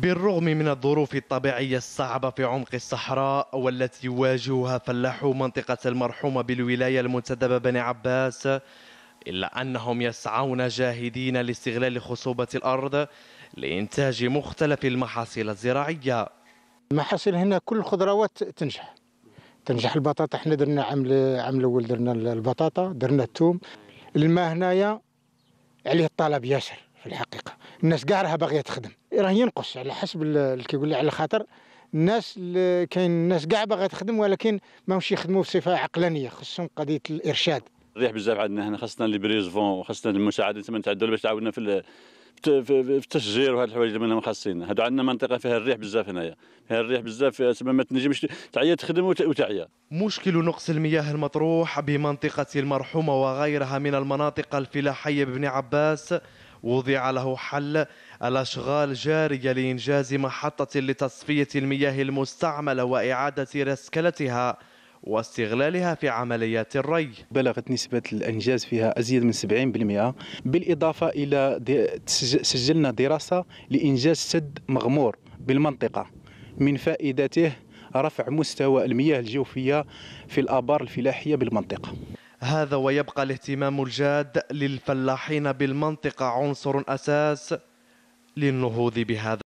بالرغم من الظروف الطبيعية الصعبة في عمق الصحراء والتي يواجهها فلاحو منطقة المرحومة بالولاية المنتدبة بني عباس إلا أنهم يسعون جاهدين لاستغلال خصوبة الأرض لإنتاج مختلف المحاصيل الزراعية المحاصيل هنا كل الخضروات تنجح تنجح البطاطا احنا درنا عام عام الاول درنا البطاطا درنا الثوم الماء هنايا عليه الطلب ياسر في الحقيقه الناس كاع راها باغيه تخدم راه ينقص على حسب كيقول لي على خاطر الناس كاين الناس كاع باغا تخدم ولكن ماهمش يخدموا بصفه عقلانيه خصهم قضيه الارشاد ريح بزاف عندنا هنا خاصنا لي بريزفون وخاصنا المساعده تما تاع باش تعاوننا في في التشجير وهاد الحوايج اللي منهم خاصين هادو عندنا منطقه فيها الريح بزاف هنايا فيها الريح بزاف تما ما تنجمش تعيا تخدم وتعيا مشكل نقص المياه المطروح بمنطقه المرحومه وغيرها من المناطق الفلاحيه بابن عباس وضع له حل الأشغال جارية لإنجاز محطة لتصفية المياه المستعملة وإعادة رسكلتها واستغلالها في عمليات الري بلغت نسبة الإنجاز فيها أزيد من 70% بالإضافة إلى سجلنا دراسة لإنجاز سد مغمور بالمنطقة من فائدته رفع مستوى المياه الجوفية في الآبار الفلاحية بالمنطقة هذا ويبقى الاهتمام الجاد للفلاحين بالمنطقة عنصر أساس للنهوض بهذا